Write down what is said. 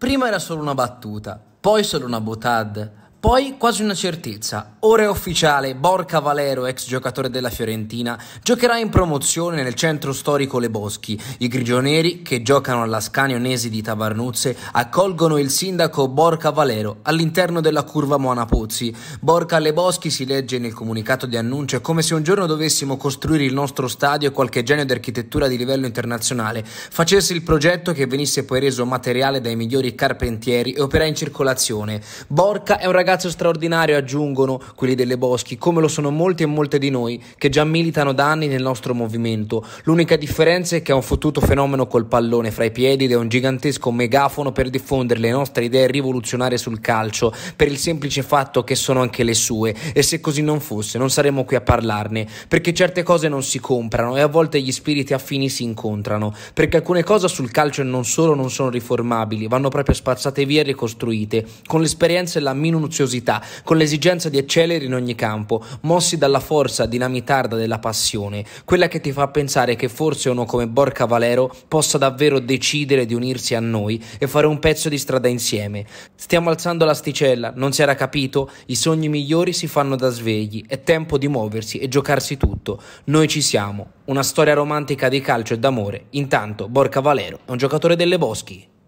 Prima era solo una battuta, poi solo una botad, poi quasi una certezza, ora è ufficiale, Borca Valero, ex giocatore della Fiorentina, giocherà in promozione nel centro storico Le Boschi. I grigioneri, che giocano alla Scanionesi di Tavarnuzze, accolgono il sindaco Borca Valero all'interno della curva Mona Pozzi. Borca Le Boschi si legge nel comunicato di annuncio è come se un giorno dovessimo costruire il nostro stadio e qualche genio di architettura di livello internazionale facesse il progetto che venisse poi reso materiale dai migliori carpentieri e opera in circolazione. Borca è un ragazzo ragazzo straordinario, aggiungono quelli delle Boschi, come lo sono molti e molte di noi, che già militano da anni nel nostro movimento. L'unica differenza è che è un fottuto fenomeno col pallone fra i piedi ed è un gigantesco megafono per diffondere le nostre idee rivoluzionarie sul calcio, per il semplice fatto che sono anche le sue. E se così non fosse, non saremmo qui a parlarne, perché certe cose non si comprano e a volte gli spiriti affini si incontrano, perché alcune cose sul calcio e non solo non sono riformabili, vanno proprio spazzate via e ricostruite, con l'esperienza e la minuzione preziosità, con l'esigenza di eccellere in ogni campo, mossi dalla forza dinamitarda della passione, quella che ti fa pensare che forse uno come Borca Valero possa davvero decidere di unirsi a noi e fare un pezzo di strada insieme. Stiamo alzando l'asticella, non si era capito? I sogni migliori si fanno da svegli, è tempo di muoversi e giocarsi tutto. Noi ci siamo. Una storia romantica di calcio e d'amore. Intanto Borca Valero è un giocatore delle Boschi.